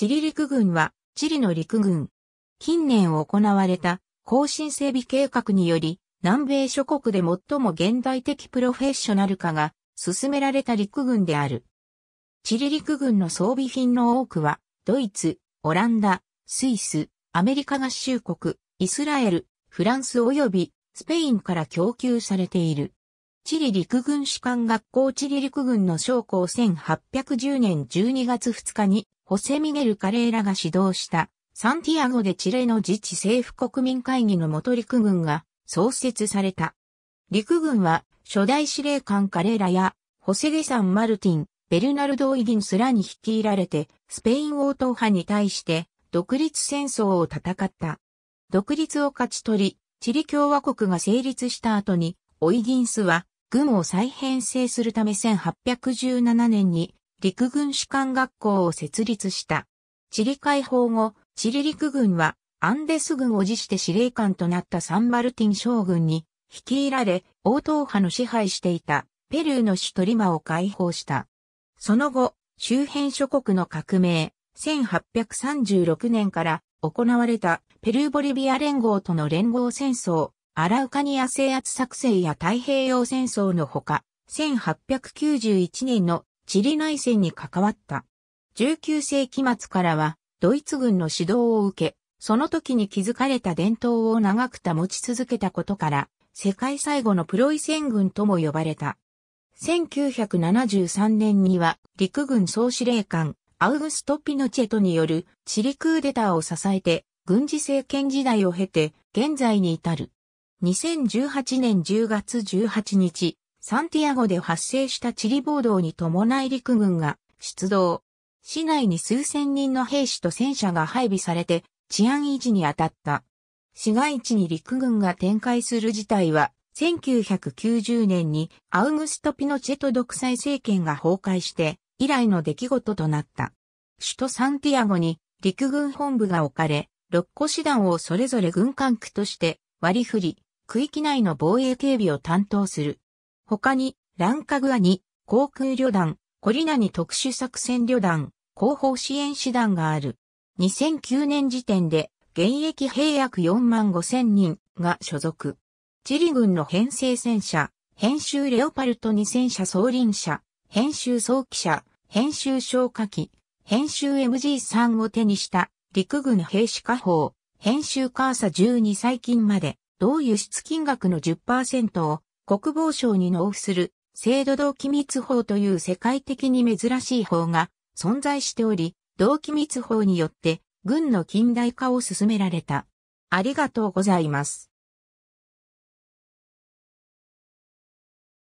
チリ陸軍は、チリの陸軍。近年行われた、更新整備計画により、南米諸国で最も現代的プロフェッショナル化が進められた陸軍である。チリ陸軍の装備品の多くは、ドイツ、オランダ、スイス、アメリカ合衆国、イスラエル、フランス及びスペインから供給されている。チリ陸軍士官学校チリ陸軍の将校1810年12月2日にホセ・ミゲル・カレーラが指導したサンティアゴ・でチレの自治政府国民会議の元陸軍が創設された。陸軍は初代司令官カレーラやホセ・ゲサン・マルティン、ベルナルド・イギンスらに率いられてスペイン王党派に対して独立戦争を戦った。独立を勝ち取り、チリ共和国が成立した後に、オイギンスは軍を再編成するため1817年に陸軍士官学校を設立した。チリ解放後、チリ陸軍はアンデス軍を辞して司令官となったサンマルティン将軍に率いられ、王党派の支配していたペルーの首都リマを解放した。その後、周辺諸国の革命、1836年から行われたペルーボリビア連合との連合戦争、アラウカニア制圧作戦や太平洋戦争のほか、1891年のチリ内戦に関わった。19世紀末からは、ドイツ軍の指導を受け、その時に築かれた伝統を長く保ち続けたことから、世界最後のプロイセン軍とも呼ばれた。1973年には陸軍総司令官アウグスト・ピノチェトによるチリクーデターを支えて軍事政権時代を経て現在に至る。2018年10月18日、サンティアゴで発生したチリ暴動に伴い陸軍が出動。市内に数千人の兵士と戦車が配備されて治安維持に当たった。市街地に陸軍が展開する事態は1990年にアウグスト・ピノチェト独裁政権が崩壊して以来の出来事となった。首都サンティアゴに陸軍本部が置かれ、六個師団をそれぞれ軍管区として割り振り、区域内の防衛警備を担当する。他に、ランカグアに、航空旅団、コリナに特殊作戦旅団、後方支援師団がある。2009年時点で、現役兵約4万5千人が所属。チリ軍の編成戦車、編集レオパルト2戦車総輪車、編集早期車、編集消火器、編集 MG3 を手にした陸軍兵士火砲、編集カーサ12最近まで、同輸出金額の10%を国防省に納付する制度同期密法という世界的に珍しい法が存在しており、同期密法によって軍の近代化を進められた。ありがとうございます。